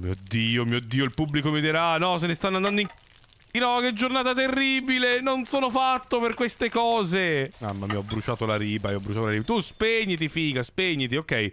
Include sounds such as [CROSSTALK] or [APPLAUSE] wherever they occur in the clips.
Mio Dio, mio Dio, il pubblico mi dirà... Ah, no, se ne stanno andando in... No, che giornata terribile! Non sono fatto per queste cose! Mamma mia, ho bruciato la riba, ho bruciato la riba. Tu spegniti, figa, spegniti, ok.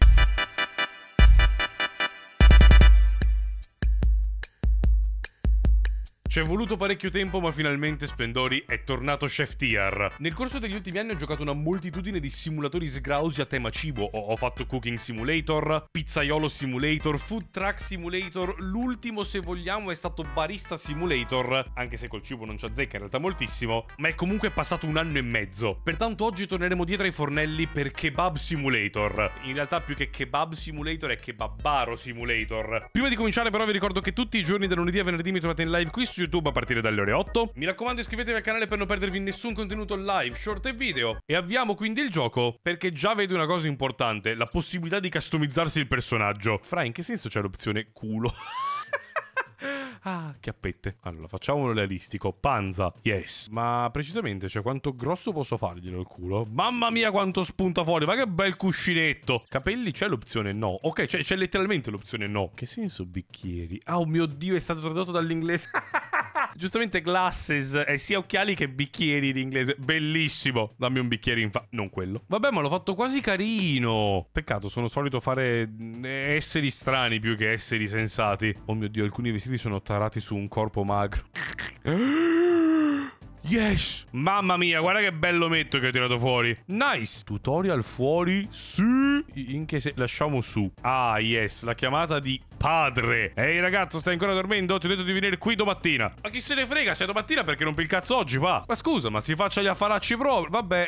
Ci è voluto parecchio tempo, ma finalmente Splendori è tornato Chef Tier. Nel corso degli ultimi anni ho giocato una moltitudine di simulatori sgrausi a tema cibo. Ho, ho fatto Cooking Simulator, Pizzaiolo Simulator, Food Truck Simulator, l'ultimo se vogliamo è stato Barista Simulator, anche se col cibo non ci azzecca in realtà moltissimo, ma è comunque passato un anno e mezzo. Pertanto oggi torneremo dietro ai fornelli per Kebab Simulator. In realtà più che Kebab Simulator è Kebabaro Simulator. Prima di cominciare però vi ricordo che tutti i giorni da lunedì a venerdì mi trovate in live qui su YouTube a partire dalle ore 8. Mi raccomando iscrivetevi al canale per non perdervi nessun contenuto live, short e video. E avviamo quindi il gioco perché già vedo una cosa importante, la possibilità di customizzarsi il personaggio. Fra, in che senso c'è l'opzione culo? [LAUGHS] ah, chiappette. Allora, facciamolo realistico. Panza, yes. Ma precisamente, cioè, quanto grosso posso farglielo il culo? Mamma mia, quanto spunta fuori. Ma che bel cuscinetto. Capelli, c'è l'opzione no. Ok, c'è letteralmente l'opzione no. Che senso bicchieri? Ah, oh mio Dio, è stato tradotto dall'inglese. [LAUGHS] Giustamente glasses è eh, sia occhiali che bicchieri in inglese. Bellissimo. Dammi un bicchiere in fa... Non quello. Vabbè, ma l'ho fatto quasi carino. Peccato, sono solito fare eh, esseri strani più che esseri sensati. Oh mio Dio, alcuni vestiti sono tarati su un corpo magro. Yes! Mamma mia, guarda che bello metto che ho tirato fuori. Nice! Tutorial fuori? Sì! In che se... Lasciamo su. Ah, yes. La chiamata di padre. Ehi, ragazzo, stai ancora dormendo? Ti ho detto di venire qui domattina. Ma chi se ne frega? Sei domattina perché rompi il cazzo oggi, pa? Ma scusa, ma si faccia gli affaracci proprio. Vabbè,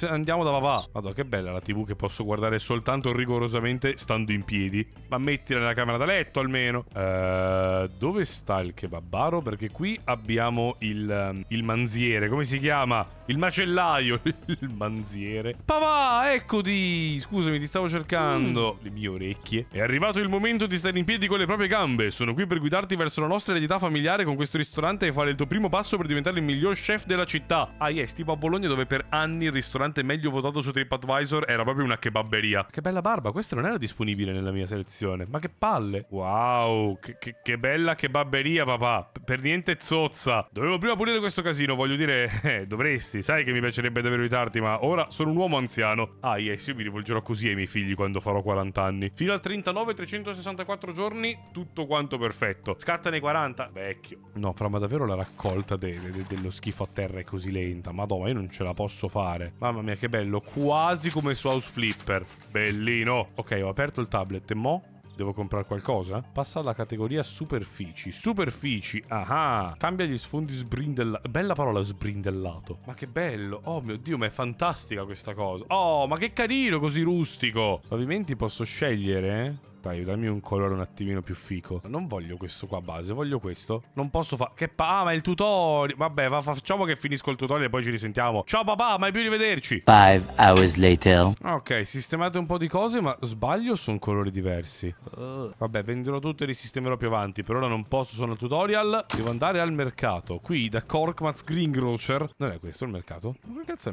eh, andiamo da papà. Madonna, che bella la tv che posso guardare soltanto rigorosamente stando in piedi. Ma mettila nella camera da letto, almeno. Eh, dove sta il kebabaro? Perché qui abbiamo il, il manzino manziere, come si chiama? Il macellaio, [LAUGHS] il manziere. Papà, eccoti! Scusami, ti stavo cercando. Mm. Le mie orecchie. È arrivato il momento di stare in piedi con le proprie gambe. Sono qui per guidarti verso la nostra eredità familiare con questo ristorante e fare il tuo primo passo per diventare il miglior chef della città. Ah, yes, tipo a Bologna dove per anni il ristorante meglio votato su TripAdvisor era proprio una kebabberia. Che bella barba, questa non era disponibile nella mia selezione. Ma che palle. Wow, che, che, che bella kebabberia, papà. P per niente zozza. Dovevo prima pulire questo casino voglio dire, [LAUGHS] eh, dovresti, sai che mi piacerebbe davvero aiutarti, ma ora sono un uomo anziano. Ah, yes, io mi rivolgerò così ai miei figli quando farò 40 anni. Fino al 39, 364 giorni, tutto quanto perfetto. Scatta nei 40, vecchio. No, fra, ma davvero la raccolta de de dello schifo a terra è così lenta? Madonna, io non ce la posso fare. Mamma mia, che bello, quasi come su House Flipper. Bellino. Ok, ho aperto il tablet e mo... Devo comprare qualcosa? Passa alla categoria superfici. Superfici, ah! Cambia gli sfondi sbrindellati. Bella parola sbrindellato. Ma che bello. Oh mio Dio, ma è fantastica questa cosa. Oh, ma che carino così rustico. Pavimenti posso scegliere? Dai, dammi un colore un attimino più fico. Non voglio questo qua a base, voglio questo. Non posso fare... Che pa... Ah, ma il tutorial... Vabbè, va, facciamo che finisco il tutorial e poi ci risentiamo. Ciao papà, mai più rivederci. Five hours later. Ok, sistemate un po' di cose, ma sbaglio sono colori diversi. Uh. Vabbè, venderò tutto e risistemerò più avanti. Per ora non posso, sono al tutorial. Devo andare al mercato. Qui, da Korkmaz Greengrocer. Non è questo il mercato? Che cazzo è?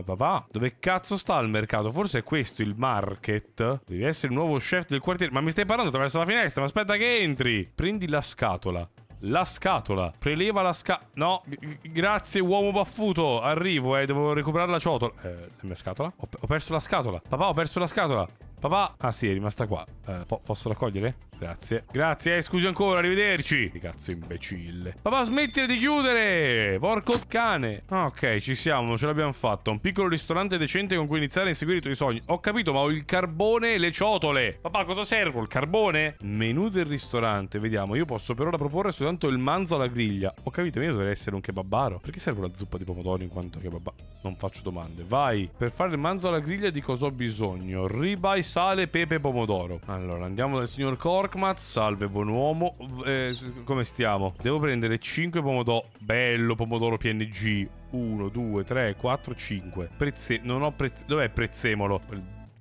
Uh, papà, dove cazzo sta il mercato? Forse è questo il market. Rocket. Devi essere il nuovo chef del quartiere. Ma mi stai parlando attraverso la finestra? Ma aspetta che entri. Prendi la scatola. La scatola. Preleva la scatola. No, grazie uomo baffuto. Arrivo, eh, devo recuperare la ciotola. Eh, la mia scatola? Ho, ho perso la scatola. Papà, ho perso la scatola. Papà. Ah sì, è rimasta qua. Eh, po posso raccogliere? Grazie. Grazie, eh, scusi ancora, arrivederci. Che cazzo imbecille. Papà, smettila di chiudere. Porco cane. Ah, ok, ci siamo, ce l'abbiamo fatta. Un piccolo ristorante decente con cui iniziare a inseguire i tuoi sogni. Ho capito, ma ho il carbone e le ciotole. Papà, cosa servo? Il carbone? Menù del ristorante, vediamo. Io posso per ora proporre soltanto il manzo alla griglia. Ho capito, io dovrei essere un kebabaro. Perché servo la zuppa di pomodoro in quanto kebabaro? Non faccio domande. Vai. Per fare il manzo alla griglia di cosa ho bisogno? Ribeye sale, pepe e pomodoro. Allora, andiamo dal signor Korkmaz. Salve, buon uomo. Eh, come stiamo? Devo prendere 5 pomodoro. Bello pomodoro PNG. 1, 2, 3, 4, 5. Prezze... Non ho prezze... Dov'è prezzemolo?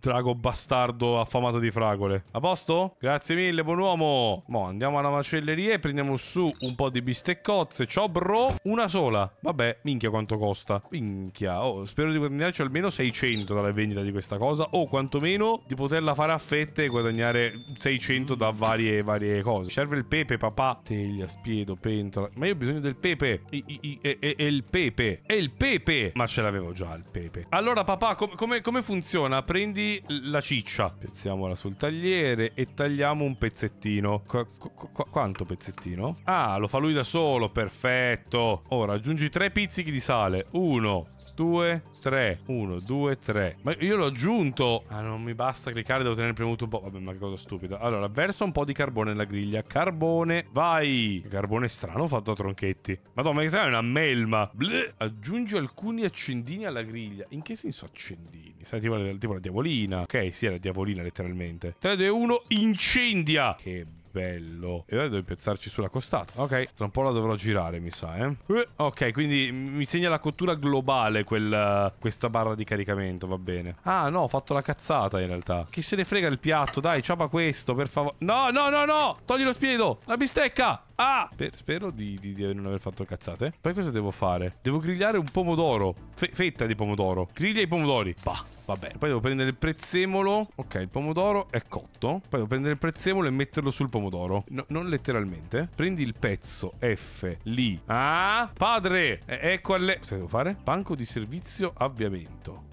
drago bastardo affamato di fragole. A posto? Grazie mille, buon uomo. Mo, andiamo alla macelleria e prendiamo su un po' di bisteccozze. Ciao, bro. Una sola. Vabbè, minchia quanto costa. Minchia. Oh, spero di guadagnarci almeno 600 dalla vendita di questa cosa. O quantomeno di poterla fare a fette e guadagnare 600 da varie, varie cose. Serve il pepe, papà. Teglia, spiedo, pentola. Ma io ho bisogno del pepe. I, i, i, e, e, e il pepe. E il pepe. Ma ce l'avevo già il pepe. Allora, papà, com come, come funziona? Prendi la ciccia, piazziamola sul tagliere e tagliamo un pezzettino. Qu qu quanto pezzettino? Ah, lo fa lui da solo, perfetto. Ora oh, aggiungi tre pizzichi di sale. Uno, due, tre. Uno, due, tre. Ma io l'ho aggiunto. Ah, non mi basta cliccare, devo tenere premuto un po'. Vabbè, ma che cosa stupida. Allora, versa un po' di carbone nella griglia. Carbone, vai. Carbone strano fatto a tronchetti. Madonna, ma che sai, è una melma. Bleh. Aggiungi alcuni accendini alla griglia. In che senso accendini? Sai, tipo, tipo la diavolina diavolina. Ok, sì, era diavolina letteralmente. 3, 2, 1, incendia! Che bello. E ora devo piazzarci sulla costata. Ok, tra un po' la dovrò girare, mi sa, eh. eh ok, quindi mi segna la cottura globale quel, questa barra di caricamento, va bene. Ah, no, ho fatto la cazzata in realtà. Chi se ne frega il piatto, dai, ciapa questo, per favore. No, no, no, no! Togli lo spiedo! La bistecca! Ah! Per, spero di, di, di, non aver fatto cazzate. Poi cosa devo fare? Devo grigliare un pomodoro. Fe fetta di pomodoro. Griglia i pomodori. Bah vabbè. bene. Poi devo prendere il prezzemolo. Ok, il pomodoro è cotto. Poi devo prendere il prezzemolo e metterlo sul pomodoro. No, non letteralmente. Prendi il pezzo F lì. Ah, padre! E ecco alle... Cosa devo fare? Banco di servizio avviamento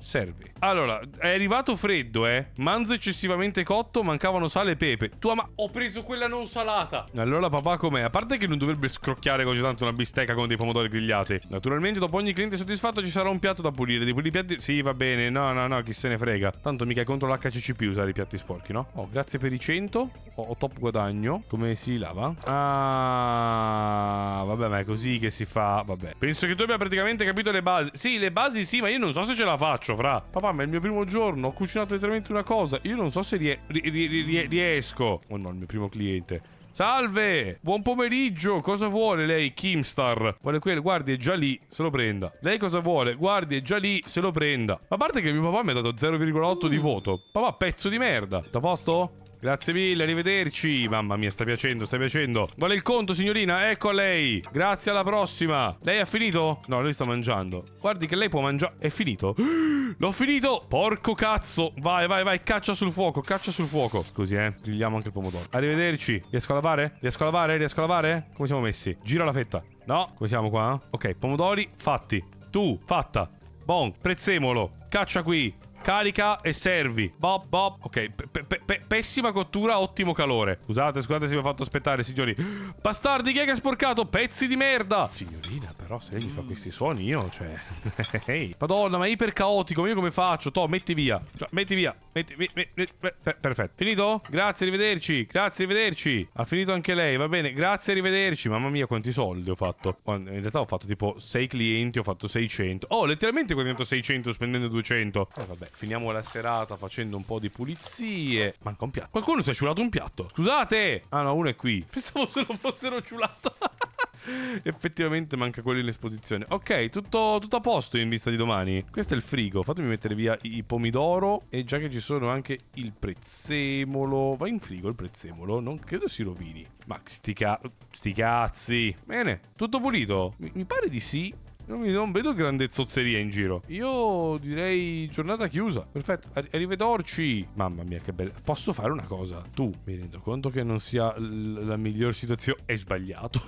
serve. Allora, è arrivato freddo, eh. Manzo eccessivamente cotto, mancavano sale e pepe. Tua ah, ma ho preso quella non salata. Allora, papà, com'è? A parte che non dovrebbe scrocchiare così tanto una bistecca con dei pomodori grigliati. Naturalmente, dopo ogni cliente soddisfatto ci sarà un piatto da pulire. Di pulire i piatti. Sì, va bene. No, no, no, chi se ne frega. Tanto mica è contro l'HCCP usare i piatti sporchi, no? Oh, grazie per i 100. Ho oh, top guadagno. Come si lava? Ah. Vabbè, ma è così che si fa. Vabbè. Penso che tu abbia praticamente capito le basi. Sì, le basi sì, ma io non so se ce la faccio, fra. Papà, ma è il mio primo giorno. Ho cucinato letteralmente una cosa. Io non so se rie rie rie riesco. Oh no, il mio primo cliente. Salve! Buon pomeriggio! Cosa vuole lei, Kimstar? Vuole quello? Guardi, è già lì, se lo prenda. Lei cosa vuole? Guardi, è già lì, se lo prenda. Ma a parte che mio papà mi ha dato 0,8 di voto. Papà, pezzo di merda. Da posto? Grazie mille, arrivederci. Mamma mia, sta piacendo, sta piacendo. Vuole il conto, signorina? Ecco a lei. Grazie, alla prossima. Lei ha finito? No, lui sta mangiando. Guardi che lei può mangiare. È finito? [GASPS] L'ho finito! Porco cazzo! Vai, vai, vai, caccia sul fuoco, caccia sul fuoco. Scusi, eh. Grigliamo anche il pomodoro. Arrivederci. Riesco a lavare? Riesco a lavare? Riesco a lavare? Come siamo messi? Gira la fetta. No, come siamo qua? Ok, pomodori fatti. Tu, fatta. Bon, prezzemolo. Caccia qui. Carica e servi. Bob, bob. Ok, pessima cottura, ottimo calore. Scusate, scusate se mi ho fatto aspettare, signori. Bastardi, chi è che ha sporcato? Pezzi di merda. Signorina, però, se lei mi fa questi suoni, io, cioè... hey. [LAUGHS] Madonna, ma è iper caotico. Io come faccio? Toh, metti via. Cioè, metti via. Metti, me, metti, me, perfetto. Finito? Grazie, arrivederci. Grazie, arrivederci. Ha finito anche lei, va bene. Grazie, arrivederci. Mamma mia, quanti soldi ho fatto. In realtà ho fatto tipo 6 clienti, ho fatto 600. Oh, letteralmente qua dentro 600 spendendo 200. Eh, vabbè. Finiamo la serata facendo un po' di pulizie. Manca un piatto. Qualcuno si è ciulato un piatto. Scusate! Ah no, uno è qui. Pensavo se lo fossero ciulato. [LAUGHS] Effettivamente manca quello in esposizione. Ok, tutto, tutto, a posto in vista di domani. Questo è il frigo. Fatemi mettere via i pomidoro. E già che ci sono anche il prezzemolo. Va in frigo il prezzemolo. Non credo si rovini. Ma sti, ca sti cazzi. Bene, tutto pulito. Mi, mi pare di sì. Non, non vedo grande zozzeria in giro. Io direi giornata chiusa. Perfetto. Arrivederci. Mamma mia, che bella. Posso fare una cosa? Tu mi rendo conto che non sia la miglior situazione. È sbagliato.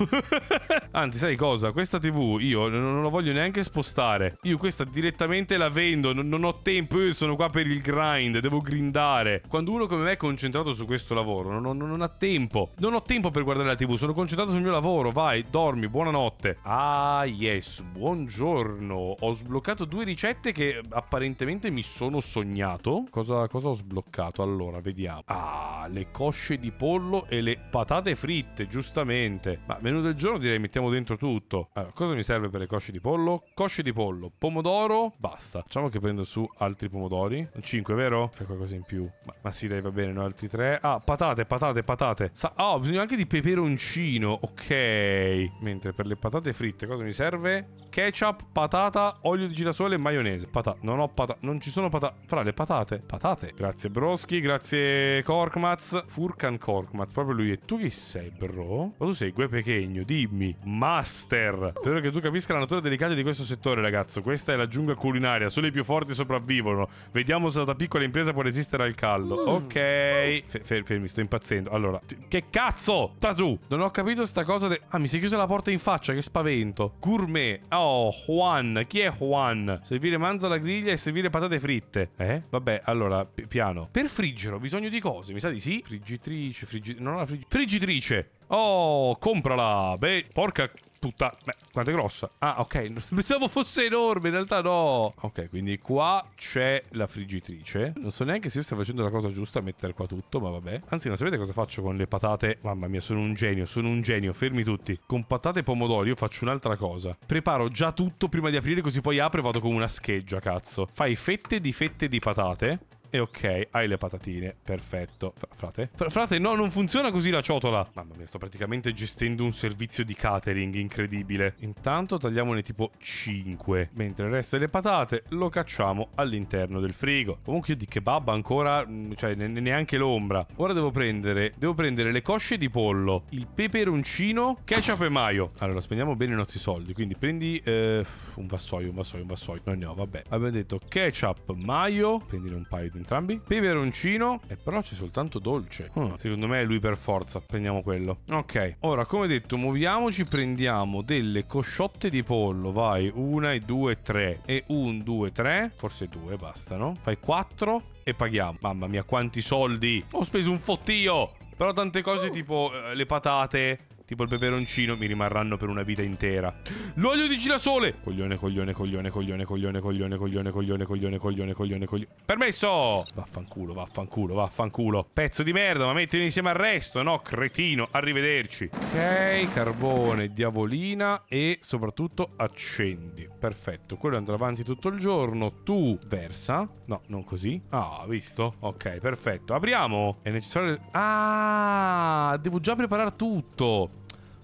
[LAUGHS] Anzi, sai cosa? Questa TV io non la voglio neanche spostare. Io questa direttamente la vendo. Non, non ho tempo. Io sono qua per il grind. Devo grindare. Quando uno come me è concentrato su questo lavoro, non, non, non ha tempo. Non ho tempo per guardare la TV. Sono concentrato sul mio lavoro. Vai, dormi. Buonanotte. Ah, yes. Buonanotte Buongiorno, ho sbloccato due ricette che apparentemente mi sono sognato. Cosa, cosa, ho sbloccato? Allora, vediamo. Ah, le cosce di pollo e le patate fritte, giustamente. Ma menù del giorno direi mettiamo dentro tutto. Allora, cosa mi serve per le cosce di pollo? Cosce di pollo, pomodoro, basta. Facciamo che prendo su altri pomodori. 5, vero? Fai qualcosa in più. Ma, ma sì, dai, va bene, no? Altri tre. Ah, patate, patate, patate. Sa ah, ho bisogno anche di peperoncino. Ok. Mentre per le patate fritte cosa mi serve? Che ketchup, patata, olio di girasole e maionese. Patata, non ho patata, non ci sono patate. Fra le patate, patate. Grazie Broschi, grazie Korkmaz. Furkan Korkmaz, proprio lui. E tu chi sei, bro? Ma tu sei Gue Pechegno, dimmi. Master. Spero che tu capisca la natura delicata di questo settore, ragazzo. Questa è la giungla culinaria, solo i più forti sopravvivono. Vediamo se da piccola impresa può resistere al caldo. Mm. Ok. F fermi, sto impazzendo. Allora, che cazzo? Tazù, non ho capito sta cosa. De... Ah, mi si è chiusa la porta in faccia, che spavento. Gourmet. Oh, Juan. Chi è Juan? Servire manzo alla griglia e servire patate fritte. Eh? Vabbè, allora, piano. Per friggere ho bisogno di cose, mi sa di sì. Friggitrice, friggitrice. Non ho la friggitrice. Friggitrice. Oh, comprala. Beh, porca puttana. Beh, quanto è grossa? Ah, ok. [LAUGHS] Pensavo fosse enorme, in realtà no. Ok, quindi qua c'è la friggitrice. Non so neanche se io stia facendo la cosa giusta a mettere qua tutto, ma vabbè. Anzi, non sapete cosa faccio con le patate? Mamma mia, sono un genio, sono un genio. Fermi tutti. Con patate e pomodori io faccio un'altra cosa. Preparo già tutto prima di aprire, così poi apro e vado con una scheggia, cazzo. Fai fette di fette di patate. E ok, hai le patatine, perfetto. Fr frate? Fr frate, no, non funziona così la ciotola. Mamma mia, sto praticamente gestendo un servizio di catering incredibile. Intanto tagliamone tipo 5. Mentre il resto delle patate lo cacciamo all'interno del frigo. Comunque io di kebab ancora, mm, cioè ne neanche l'ombra. Ora devo prendere, devo prendere le cosce di pollo, il peperoncino, ketchup e maio. Allora, spendiamo bene i nostri soldi. Quindi prendi eh, un vassoio, un vassoio, un vassoio. Non ne ho, vabbè. Abbiamo detto ketchup, maio. Prendine un paio di entrambi. Peperoncino. E però c'è soltanto dolce. Oh, secondo me è lui per forza. Prendiamo quello. Ok. Ora, come detto, muoviamoci. Prendiamo delle cosciotte di pollo. Vai. Una e due, tre. E un, due, tre. Forse due, bastano. Fai quattro e paghiamo. Mamma mia, quanti soldi! Ho speso un fottio! Però tante cose uh. tipo eh, le patate, Tipo il peperoncino mi rimarranno per una vita intera. L'olio di girasole! Coglione, coglione, coglione, coglione, coglione, coglione, coglione, coglione, coglione, coglione, coglione, coglione. Permesso! Vaffanculo, vaffanculo, vaffanculo. Pezzo di merda, ma mettili insieme al resto, no? Cretino, arrivederci. Ok, carbone, diavolina e soprattutto accendi. Perfetto, quello andrà avanti tutto il giorno. Tu versa. No, non così. Ah, visto? Ok, perfetto. Apriamo. È necessario... Ah, devo già preparare tutto.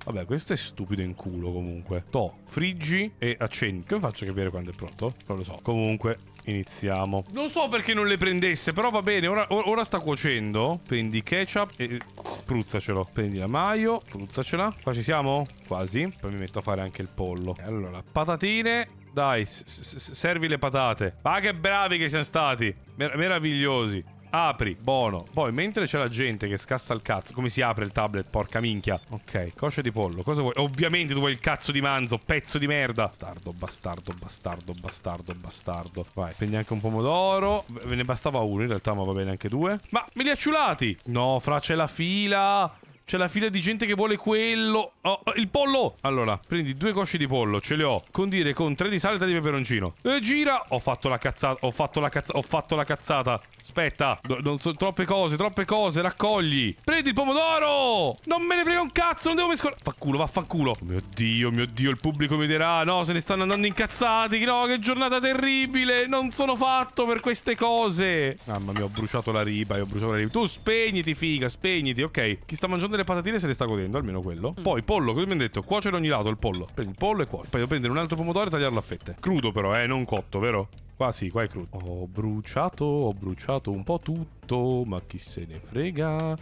Vabbè, questo è stupido in culo comunque. To, friggi e accendi. Come faccio a capire quando è pronto? Non lo so. Comunque, iniziamo. Non so perché non le prendesse, però va bene. Ora, ora sta cuocendo. Prendi ketchup e spruzzacelo. Prendi la maio, spruzzacela. Qua ci siamo? Quasi. Poi mi metto a fare anche il pollo. Allora, patatine dai, servi le patate. Ma che bravi che siamo stati. Mer meravigliosi. Apri, buono. Poi, mentre c'è la gente che scassa il cazzo, come si apre il tablet? Porca minchia. Ok, coscia di pollo. Cosa vuoi? Ovviamente tu vuoi il cazzo di manzo, pezzo di merda. Bastardo, bastardo, bastardo, bastardo, bastardo. Vai, prendi anche un pomodoro. Ve ne bastava uno, in realtà, ma va bene anche due. Ma me li ha ciulati. No, fra c'è la fila. C'è la fila di gente che vuole quello. Oh, oh, il pollo! Allora, prendi due cosce di pollo, ce le ho. Condire con tre di sale e tre di peperoncino. E gira! Ho fatto la cazzata, ho fatto la cazzata, ho fatto la cazzata. Aspetta, non so, troppe cose, troppe cose, raccogli. Prendi il pomodoro! Non me ne frega un cazzo, non devo mescolare. Fanculo, vaffanculo. Oh mio Dio, mio Dio, il pubblico mi dirà, no, se ne stanno andando incazzati. No, che giornata terribile, non sono fatto per queste cose. Mamma mia, ho bruciato la riba, ho bruciato la riba. Tu spegniti, figa, spegniti, ok. Chi sta mangiando delle patatine se le sta godendo, almeno quello. Mm. Poi pollo, cosa mi hanno detto? Cuocere ogni lato il pollo. Prendi il pollo e cuocere. Poi devo prendere un altro pomodoro e tagliarlo a fette. Crudo però, eh, non cotto, vero? Qua sì, qua è crudo. Ho bruciato, ho bruciato un po' tutto, ma chi se ne frega.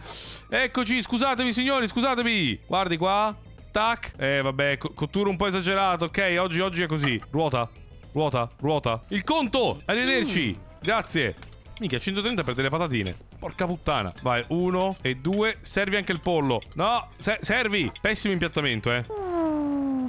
Eccoci, scusatemi signori, scusatemi. Guardi qua. Tac. Eh, vabbè, co cottura un po' esagerata, ok? Oggi, oggi è così. Ruota, ruota, ruota. Il conto! Arrivederci! Mm. Grazie. Mica, 130 per delle patatine. Porca puttana. Vai, uno e due. Servi anche il pollo. No, se servi. Pessimo impiattamento, eh.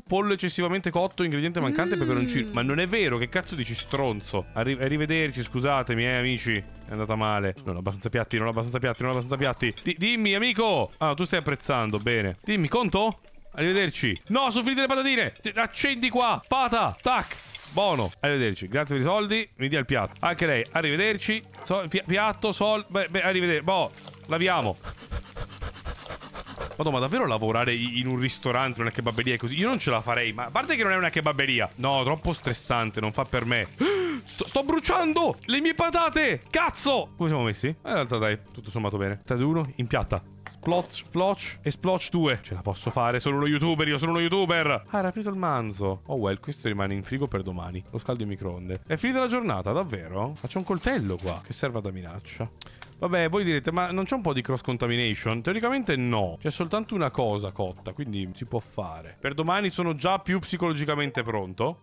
Pollo eccessivamente cotto, ingrediente mancante, mm. peperoncino. Ma non è vero, che cazzo dici, stronzo? Arri arrivederci, scusatemi, eh, amici. È andata male. Non ho abbastanza piatti, non ho abbastanza piatti, non ho abbastanza piatti. Di dimmi, amico. Ah, tu stai apprezzando, bene. Dimmi, conto? Arrivederci. No, sono finite le patatine. Accendi qua. Pata. Tac. Buono. Arrivederci. Grazie per i soldi. Mi dia il piatto. Anche lei. Arrivederci. So, pi piatto, soldi. Beh, beh, arrivederci. Boh, laviamo. Madonna, ma davvero lavorare in un ristorante, in una kebabberia è così? Io non ce la farei, ma a parte che non è una kebabberia. No, troppo stressante, non fa per me. [GASPS] Sto, sto bruciando le mie patate! Cazzo! Come siamo messi? Eh, in realtà dai, tutto sommato bene. 3, 2, 1, in piatta. Splot, splotch e splotch 2. Ce la posso fare, sono uno youtuber, io sono uno youtuber. Ah, era finito il manzo. Oh well, questo rimane in frigo per domani. Lo scaldo in microonde. È finita la giornata, davvero? Ma c'è un coltello qua che serva da minaccia. Vabbè, voi direte, ma non c'è un po' di cross contamination? Teoricamente no. C'è soltanto una cosa cotta, quindi si può fare. Per domani sono già più psicologicamente pronto.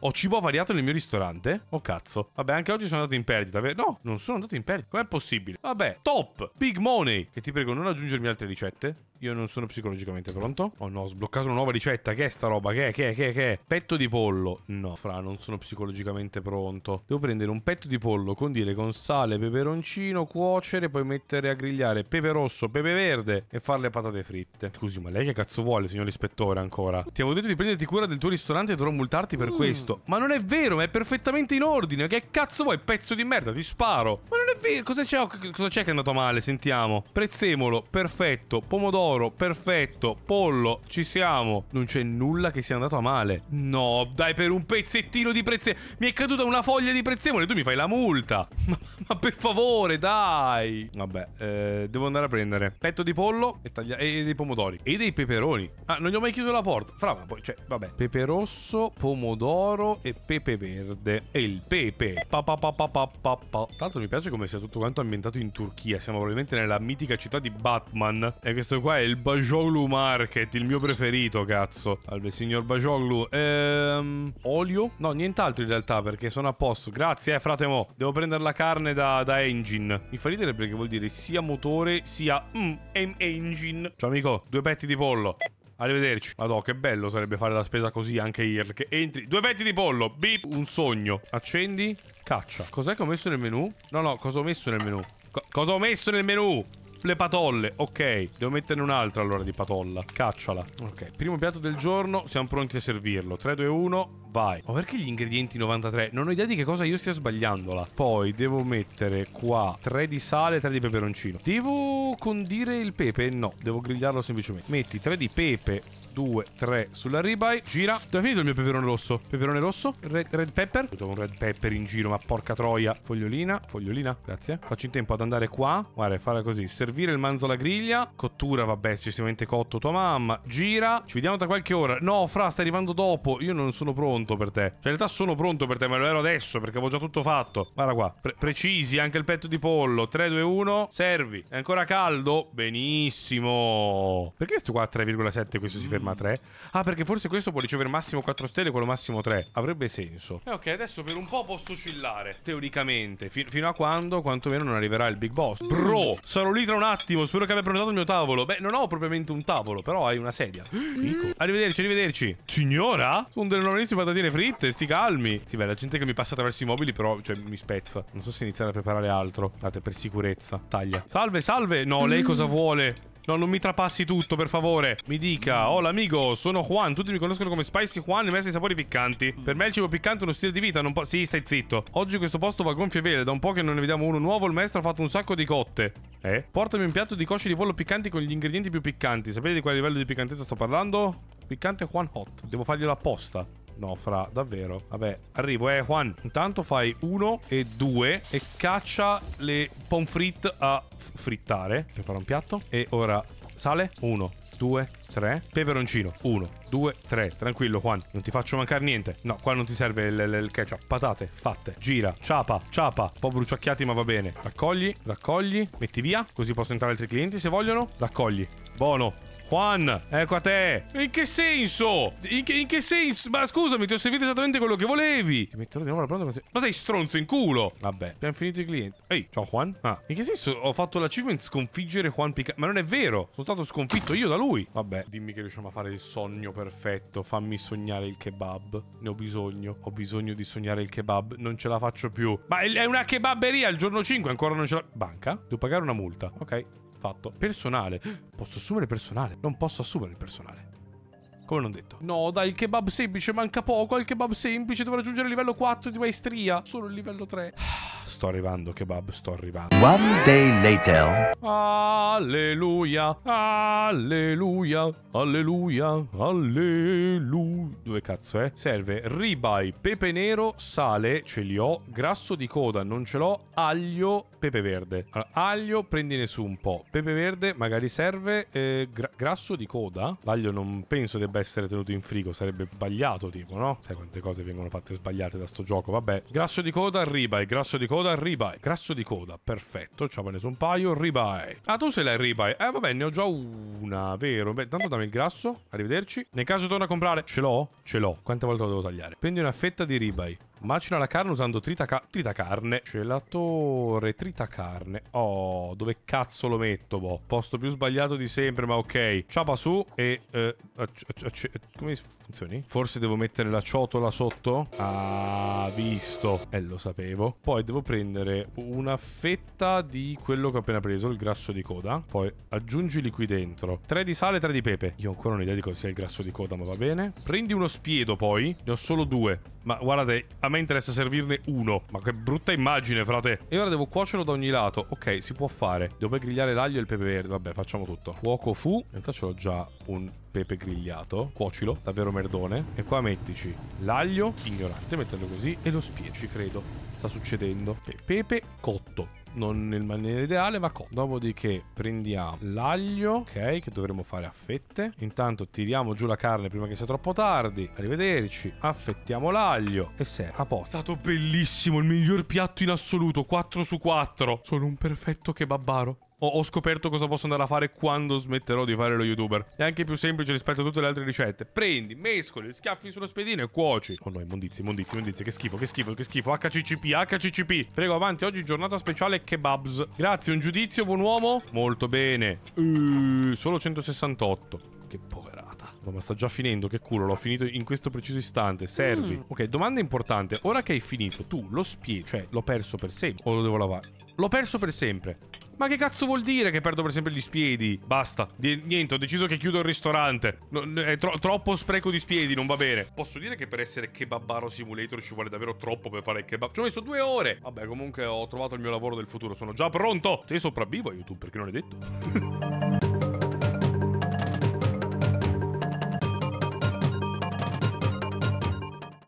Ho cibo variato nel mio ristorante? Oh cazzo. Vabbè, anche oggi sono andato in perdita. No, non sono andato in perdita. Com'è possibile? Vabbè, top! Big money! Che ti prego, non aggiungermi altre ricette. Io non sono psicologicamente pronto. Oh no, ho sbloccato una nuova ricetta. Che è sta roba? Che è? Che è? Che è? Che è? Petto di pollo. No, fra, non sono psicologicamente pronto. Devo prendere un petto di pollo, condire con sale, peperoncino, cuocere, poi mettere a grigliare pepe rosso, pepe verde e fare le patate fritte. Scusi, ma lei che cazzo vuole, signor ispettore, ancora? Ti avevo detto di prenderti cura del tuo ristorante e dovrò multarti per mm. questo. Ma non è vero, ma è perfettamente in ordine. Che cazzo vuoi, pezzo di merda? Ti sparo. Ma non è vero, cosa c'è, cosa c'è che è andato male? Sentiamo. Prezzemolo, perfetto. Pomodoro oro, perfetto, pollo, ci siamo. Non c'è nulla che sia andato a male. No, dai, per un pezzettino di prezzemolo. Mi è caduta una foglia di prezzemolo e tu mi fai la multa. [LAUGHS] Ma, ma per favore, dai. Vabbè, eh, devo andare a prendere petto di pollo e, taglia- e dei pomodori. E dei peperoni. Ah, non gli ho mai chiuso la porta. Fra, ma poi, cioè, vabbè. Pepe rosso, pomodoro e pepe verde. E il pepe. Pa, pa, pa, pa, pa, pa, pa. Tanto mi piace come sia tutto quanto ambientato in Turchia. Siamo probabilmente nella mitica città di Batman. E questo qua è il Bajoglu Market, il mio preferito, cazzo. Salve, signor Bajoglu. Ehm, olio? No, nient'altro in realtà, perché sono a posto. Grazie, eh, frate mo. Devo prendere la carne da, da engine. Mi fa ridere perché vuol dire sia motore, sia mm, engine. Ciao, amico. Due petti di pollo. Arrivederci. Madò, che bello sarebbe fare la spesa così anche IRL. Che entri. Due petti di pollo. Bip. Un sogno. Accendi. Caccia. Cos'è che ho messo nel menu? No, no, cosa ho messo nel menu? Co cosa ho messo nel menu? le patolle, ok. Devo metterne un'altra allora di patolla. Cacciala. Ok, primo piatto del giorno, siamo pronti a servirlo. 3, 2, 1, vai. Ma perché gli ingredienti 93? Non ho idea di che cosa io stia sbagliandola. Poi devo mettere qua 3 di sale e 3 di peperoncino. Devo condire il pepe? No, devo grigliarlo semplicemente. Metti 3 di pepe, 2, 3 sulla ribai. Gira. Dove è finito il mio peperone rosso? Peperone rosso? Red, red pepper? Ho un red pepper in giro, ma porca troia. Fogliolina, fogliolina, grazie. Faccio in tempo ad andare qua. Guarda, fare così. Se servire il manzo alla griglia. Cottura, vabbè, eccessivamente cotto tua mamma. Gira, ci vediamo tra qualche ora. No, Fra, stai arrivando dopo. Io non sono pronto per te. Cioè, in realtà sono pronto per te, ma lo ero adesso perché avevo già tutto fatto. Guarda qua, Pre precisi, anche il petto di pollo. 3, 2, 1, servi. È ancora caldo? Benissimo. Perché sto qua a 3,7 questo si ferma a 3? Ah, perché forse questo può ricevere massimo 4 stelle, quello massimo 3. Avrebbe senso. Eh, ok, adesso per un po' posso oscillare. Teoricamente, F fino a quando quantomeno non arriverà il big boss. Bro, sarò lì tra un attimo, spero che abbia prenotato il mio tavolo. Beh, non ho propriamente un tavolo, però hai una sedia. Fico. [GASPS] Arrivederci, arrivederci. Signora? Sono delle normalissime patatine fritte, sti calmi. Sì, beh, la gente che mi passa attraverso i mobili, però, cioè, mi spezza. Non so se iniziare a preparare altro. Date, per sicurezza. Taglia. Salve, salve. No, lei mm. cosa vuole? No, non mi trapassi tutto, per favore. Mi dica, hola amigo, sono Juan. Tutti mi conoscono come Spicy Juan e messo i sapori piccanti. Per me il cibo piccante è uno stile di vita, non Sì, stai zitto. Oggi questo posto va gonfio e vele. Da un po' che non ne vediamo uno nuovo, il maestro ha fatto un sacco di cotte. Eh? Portami un piatto di cosce di pollo piccanti con gli ingredienti più piccanti. Sapete di quale livello di piccantezza sto parlando? Piccante Juan Hot. Devo farglielo apposta. No, fra, davvero. Vabbè, arrivo, eh, Juan. Intanto fai uno e due e caccia le pomfrit a frittare. Preparo un piatto. E ora sale. Uno, due, tre. Peperoncino. Uno, due, tre. Tranquillo, Juan. Non ti faccio mancare niente. No, qua non ti serve il, il, il ketchup. Patate, fatte. Gira, ciapa, ciapa. Un po' bruciacchiati, ma va bene. Raccogli, raccogli. Metti via, così possono entrare altri clienti se vogliono. Raccogli. Buono. Juan, ecco a te. In che senso? In che, in che senso? Ma scusami, ti ho servito esattamente quello che volevi. Ti metterò di nuovo la pronta. Ma sei stronzo in culo. Vabbè, abbiamo finito i clienti. Ehi, ciao Juan. Ah, in che senso ho fatto l'achievement sconfiggere Juan Pica? Ma non è vero. Sono stato sconfitto io da lui. Vabbè, dimmi che riusciamo a fare il sogno perfetto. Fammi sognare il kebab. Ne ho bisogno. Ho bisogno di sognare il kebab. Non ce la faccio più. Ma è una kebabberia il giorno 5. Ancora non ce la... Banca? Devo pagare una multa. Ok fatto personale. Posso assumere personale? Non posso assumere il personale. Come non detto. No, dai, il kebab semplice manca poco. Al kebab semplice dovrò raggiungere il livello 4 di maestria. Solo il livello 3. [SIGHS] Sto arrivando, kebab, sto arrivando. One day later. Alleluia, alleluia, alleluia, alleluia. Dove cazzo è? Serve ribeye, pepe nero, sale, ce li ho, grasso di coda, non ce l'ho, aglio, pepe verde. Allora, aglio, prendine su un po'. Pepe verde magari serve, eh, gra grasso di coda. L'aglio non penso debba dovrebbe essere tenuto in frigo, sarebbe sbagliato tipo, no? Sai quante cose vengono fatte sbagliate da sto gioco, vabbè. Grasso di coda, ribeye, grasso di coda, ribeye. Grasso di coda, perfetto, ci ho preso un paio, ribeye. Ah, tu sei la ribeye. Eh, vabbè, ne ho già una, vero? Beh, tanto dammi il grasso, arrivederci. Nel caso torno a comprare, ce l'ho? Ce l'ho. Quante volte lo devo tagliare? Prendi una fetta di ribeye. Macina la carne usando tritaca tritacarne. Celatore, tritacarne. Oh, dove cazzo lo metto, boh? Posto più sbagliato di sempre, ma ok. Ciapa su e... Eh, eh come funzioni? Forse devo mettere la ciotola sotto? Ah, visto. Eh, lo sapevo. Poi devo prendere una fetta di quello che ho appena preso, il grasso di coda. Poi aggiungili qui dentro. Tre di sale, tre di pepe. Io ancora non ho idea di cosa sia il grasso di coda, ma va bene. Prendi uno spiedo, poi. Ne ho solo due. Ma guardate, a me interessa servirne uno. Ma che brutta immagine, frate. E ora devo cuocerlo da ogni lato. Ok, si può fare. Devo grigliare l'aglio e il pepe verde. Vabbè, facciamo tutto. Fuoco fu. In realtà ce l'ho già un pepe grigliato. Cuocilo, davvero merdone. E qua mettici l'aglio ignorante, mettendo così, e lo spieci, credo. Sta succedendo. Cioè, pepe cotto non nel maniera ideale ma cotto. Dopodiché prendiamo l'aglio, ok, che dovremo fare a fette. Intanto tiriamo giù la carne prima che sia troppo tardi. Arrivederci. Affettiamo l'aglio e se a posto. È stato bellissimo, il miglior piatto in assoluto, 4 su 4. Sono un perfetto kebabaro ho, ho scoperto cosa posso andare a fare quando smetterò di fare lo youtuber. È anche più semplice rispetto a tutte le altre ricette. Prendi, mescoli, schiaffi su uno e cuoci. Oh no, immondizi, immondizi, immondizi. Che schifo, che schifo, che schifo. HCCP, HCCP. Prego, avanti. Oggi giornata speciale kebabs. Grazie, un giudizio, buon uomo. Molto bene. Uh, solo 168. Che povero. No, ma sta già finendo, che culo, l'ho finito in questo preciso istante. Servi. Mm. Ok, domanda importante. Ora che hai finito, tu lo spieghi, cioè l'ho perso per sempre. O lo devo lavare? L'ho perso per sempre. Ma che cazzo vuol dire che perdo per sempre gli spiedi? Basta. niente, ho deciso che chiudo il ristorante. No, è tro troppo spreco di spiedi, non va bene. Posso dire che per essere kebabaro simulator ci vuole davvero troppo per fare il kebab? Ci ho messo due ore. Vabbè, comunque ho trovato il mio lavoro del futuro. Sono già pronto. Se sopravvivo a YouTube, perché non è detto. [LAUGHS]